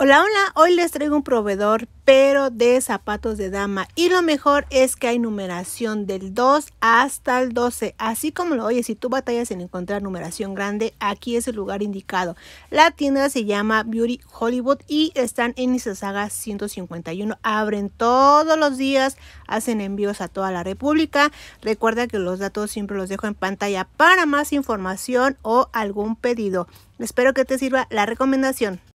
Hola, hola, hoy les traigo un proveedor, pero de zapatos de dama. Y lo mejor es que hay numeración del 2 hasta el 12. Así como lo oyes, si tú batallas en encontrar numeración grande, aquí es el lugar indicado. La tienda se llama Beauty Hollywood y están en Isasaga 151. Abren todos los días, hacen envíos a toda la República. Recuerda que los datos siempre los dejo en pantalla para más información o algún pedido. Espero que te sirva la recomendación.